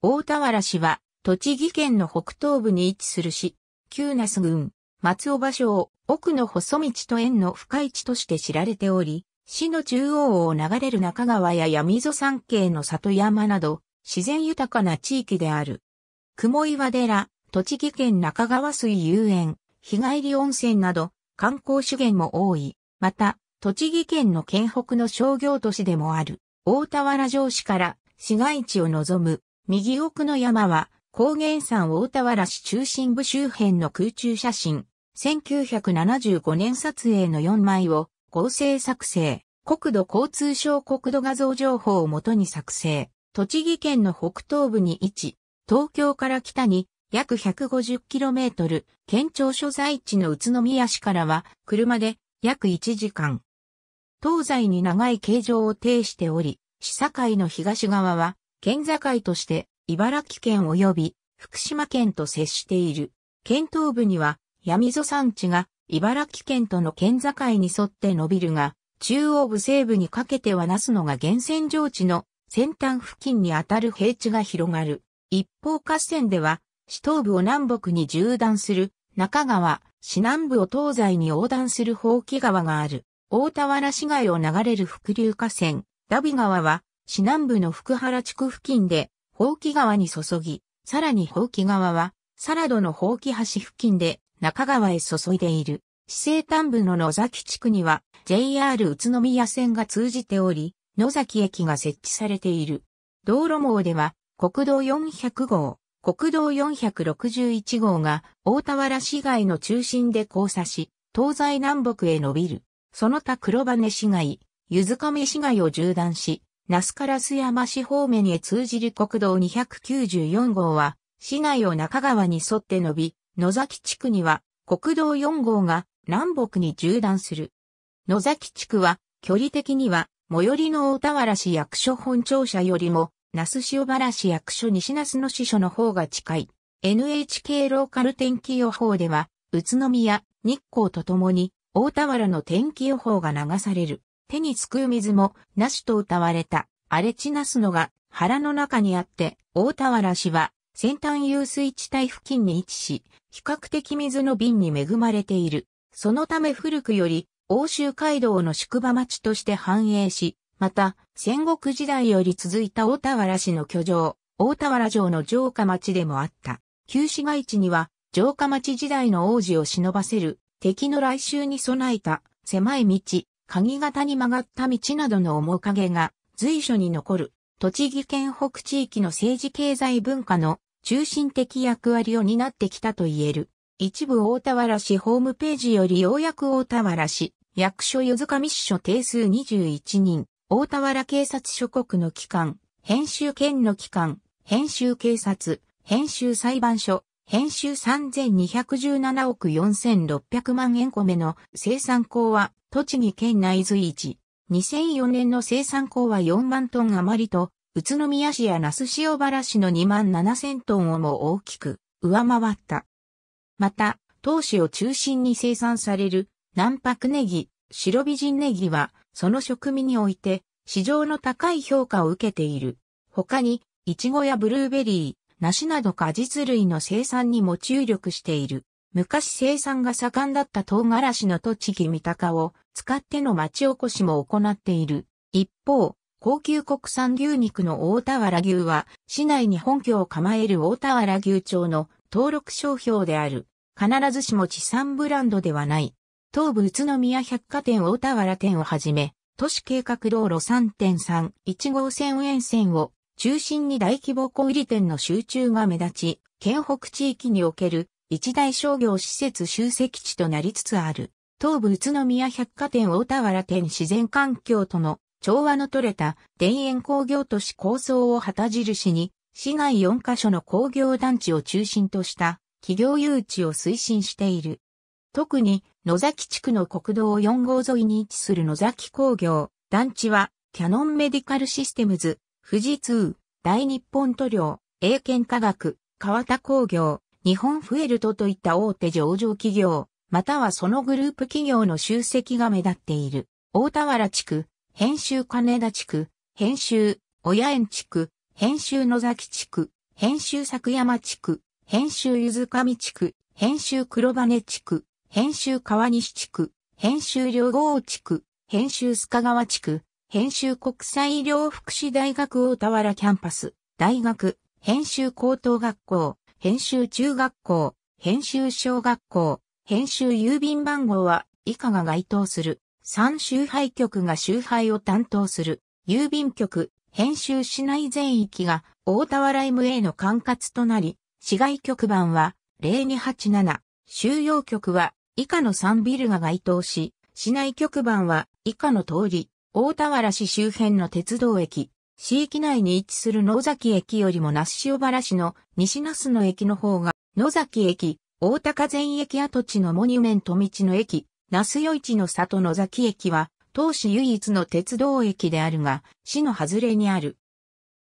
大田原市は、栃木県の北東部に位置する市、旧那須郡、松尾芭蕉、奥の細道と縁の深い地として知られており、市の中央を流れる中川や闇溝山系の里山など、自然豊かな地域である。雲岩寺、栃木県中川水遊園、日帰り温泉など、観光資源も多い。また、栃木県の県北の商業都市でもある、大田原城市から市街地を望む右奥の山は、高原山大田原市中心部周辺の空中写真、1975年撮影の4枚を合成作成、国土交通省国土画像情報をもとに作成、栃木県の北東部に位置、東京から北に約 150km、県庁所在地の宇都宮市からは車で約1時間。東西に長い形状を呈しており、市境の東側は県境として茨城県及び福島県と接している。県東部には闇溝山地が茨城県との県境に沿って伸びるが、中央部西部にかけてはなすのが源泉上地の先端付近にあたる平地が広がる。一方河川では、市東部を南北に縦断する中川、市南部を東西に横断する宝棄川がある。大田原市街を流れる伏流河川、ダビ川は市南部の福原地区付近で、宝木川に注ぎ、さらに宝木川は、サラドの宝木橋付近で中川へ注いでいる。市西端部の野崎地区には JR 宇都宮線が通じており、野崎駅が設置されている。道路網では国道400号、国道461号が大田原市街の中心で交差し、東西南北へ伸びる。その他黒羽市街、ゆずめ市街を縦断し、那須烏山市方面へ通じる国道294号は、市内を中川に沿って伸び、野崎地区には国道4号が南北に縦断する。野崎地区は距離的には最寄りの大田原市役所本庁舎よりも那須塩原市役所西那須野支所の方が近い。NHK ローカル天気予報では、宇都宮、日光とともに大田原の天気予報が流される。手にすくう水もなしと謳われた、荒れ地なすのが腹の中にあって、大田原市は先端遊水地帯付近に位置し、比較的水の瓶に恵まれている。そのため古くより、欧州街道の宿場町として繁栄し、また、戦国時代より続いた大田原市の居城、大田原城の城下町でもあった。旧市街地には、城下町時代の王子を忍ばせる、敵の来襲に備えた、狭い道、鍵型に曲がった道などの面影が随所に残る、栃木県北地域の政治経済文化の中心的役割を担ってきたと言える。一部大田原市ホームページよりようやく大田原市、役所四塚密書定数21人、大田原警察諸国の機関、編集県の機関、編集警察、編集裁判所、編集3217億4600万円米の生産校は栃木県内随一。2004年の生産港は4万トン余りと、宇都宮市や那須塩原市の2万7千トンをも大きく上回った。また、当市を中心に生産される南白ネギ、白美人ネギは、その食味において、市場の高い評価を受けている。他に、イチゴやブルーベリー、梨など果実類の生産にも注力している。昔生産が盛んだった唐辛子の栃木三鷹を使っての町おこしも行っている。一方、高級国産牛肉の大田原牛は、市内に本拠を構える大田原牛町の登録商標である。必ずしも地産ブランドではない。東部宇都宮百貨店大田原店をはじめ、都市計画道路3.31号線沿線を中心に大規模小売店の集中が目立ち、県北地域における一大商業施設集積地となりつつある、東武宇都宮百貨店大田原店自然環境との調和の取れた田園工業都市構想を旗印に、市内4カ所の工業団地を中心とした企業誘致を推進している。特に野崎地区の国道4号沿いに位置する野崎工業団地はキャノンメディカルシステムズ、富士通、大日本塗料、英検科学、川田工業、日本フエルトといった大手上場企業、またはそのグループ企業の集積が目立っている。大田原地区、編集金田地区、編集、親園地区、編集野崎地区、編集久山地区、編集ゆずかみ地区、編集黒羽地区、編集川西地区、編集両郷地区、編集須賀川地区、編集国際医療福祉大学大田原キャンパス、大学、編集高等学校、編集中学校、編集小学校、編集郵便番号は以下が該当する。三周配局が周配を担当する。郵便局、編集市内全域が大田原 MA の管轄となり、市外局番は0287、収容局は以下の3ビルが該当し、市内局番は以下の通り、大田原市周辺の鉄道駅、市域内に位置する野崎駅よりも那須塩原市の西那須の駅の方が、野崎駅、大高前駅跡地のモニュメント道の駅、那須与市の里野崎駅は、当市唯一の鉄道駅であるが、市の外れにある。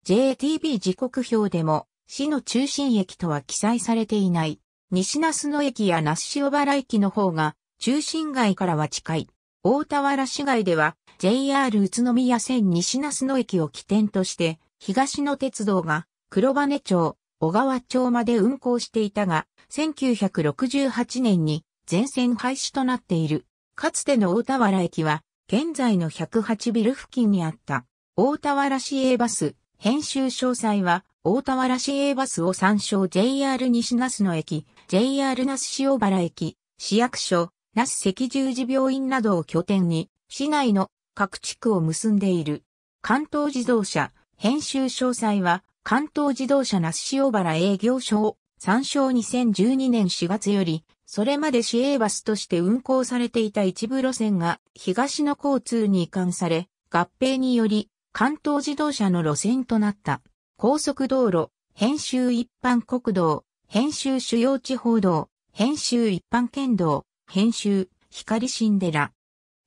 JTB 時刻表でも、市の中心駅とは記載されていない。西那須野駅や那須塩原駅の方が、中心街からは近い。大田原市街では、JR 宇都宮線西那須野駅を起点として、東野鉄道が黒羽町、小川町まで運行していたが、1968年に全線廃止となっている。かつての大田原駅は、現在の108ビル付近にあった、大田原市営バス、編集詳細は、大田原市営バスを参照 JR 西那須野駅、JR 那須塩原駅、市役所、那須赤十字病院などを拠点に、市内の各地区を結んでいる。関東自動車、編集詳細は、関東自動車那須塩原営業所、を参照2012年4月より、それまで市営バスとして運行されていた一部路線が東の交通に移管され、合併により関東自動車の路線となった。高速道路、編集一般国道、編集主要地方道、編集一般県道、編集光神寺、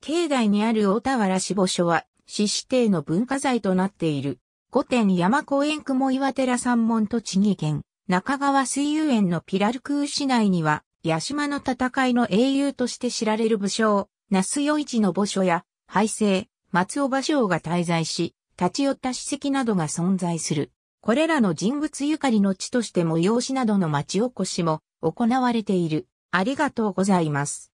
境内にある大田原市母所は、市指定の文化財となっている。御殿山公園雲岩寺山門栃木県、中川水遊園のピラルクー市内には、八島の戦いの英雄として知られる武将、那須与一の墓所や、廃政、松尾芭蕉が滞在し、立ち寄った史跡などが存在する。これらの人物ゆかりの地として催し子などの町おこしも行われている。ありがとうございます。